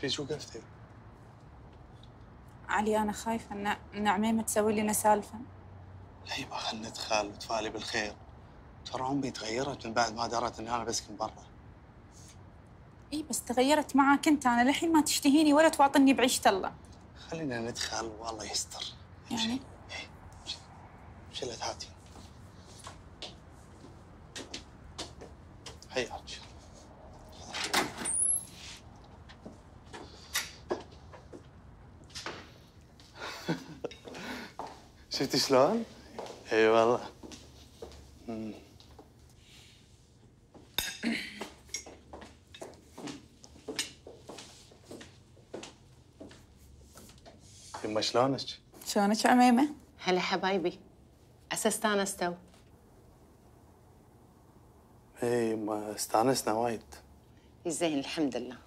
في شو قفتي؟ علي أنا خايفة إن إن عميمة تسوي لنا سالفة. لا يبا خلنا ندخل وتفالي بالخير. ترى أمي تغيرت من بعد ما درت إن أنا بسكن برا. إي بس تغيرت معك أنت أنا للحين ما تشتهيني ولا تواطني بعيشة الله. خلينا ندخل والله يستر. يعني؟ إي شلت هاتي. حياك. شفتي شلون؟ اي والله. يما شلونك؟ شلونك عميمه؟ هلا حبايبي اسا استانستوا. اي يما استانسنا وايد زين الحمد لله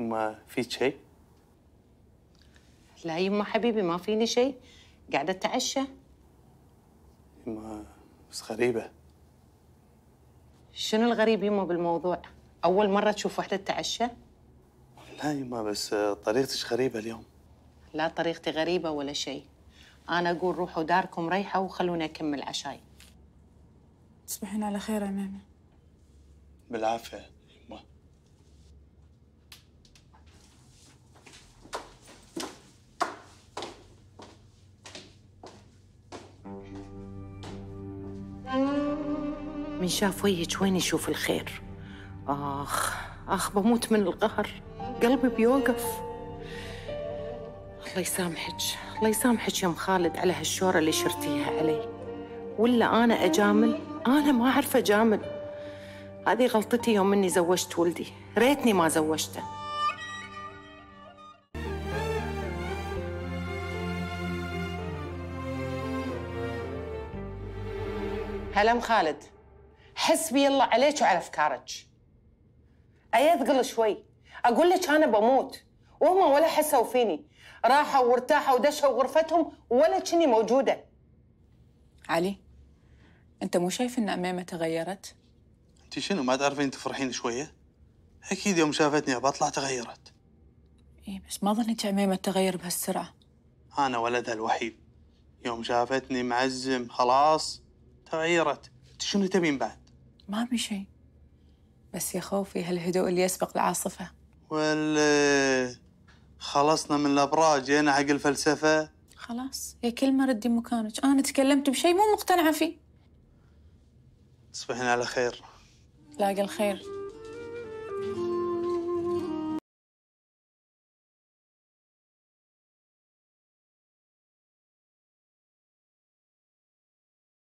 يما في شيء؟ لا يما حبيبي ما فيني شيء قاعدة أتعشى يما بس غريبة شنو الغريب يما بالموضوع؟ أول مرة تشوف وحدة تتعشى؟ لا يما بس طريقتك غريبة اليوم لا طريقتي غريبة ولا شيء أنا أقول روحوا داركم ريحة وخلوني أكمل عشاي تصبحين على خير يا ماما بالعافية من شاف وجهك وين يشوف الخير آخ آخ بموت من القهر قلبي بيوقف الله يسامحك الله يسامحك يا ام خالد على هالشورة اللي شرتيها علي ولا أنا أجامل أنا ما أعرف أجامل هذه غلطتي يوم إني زوجت ولدي ريتني ما زوجته هلا ام خالد حسبي الله عليك وعلى افكارك ايثقل شوي اقول لك انا بموت وهم ولا حسوا فيني راحوا وارتاحوا ودشوا غرفتهم ولا كني موجوده علي انت مو شايف ان امامه تغيرت انت شنو ما تعرفين تفرحين شويه اكيد يوم شافتني بطلع تغيرت اي بس ما ظنيت امامه تغير بهالسرعه انا ولدها الوحيد يوم شافتني معزم خلاص تغيرت انت شنو تبين بعد ما في شيء بس يا خوفي هالهدوء اللي يسبق العاصفة ولا خلصنا من الأبراج جينا حق الفلسفة خلاص يا كلمة ردي مكانك أنا تكلمت بشيء مو مقتنعة فيه تصبحين على خير تلاقي الخير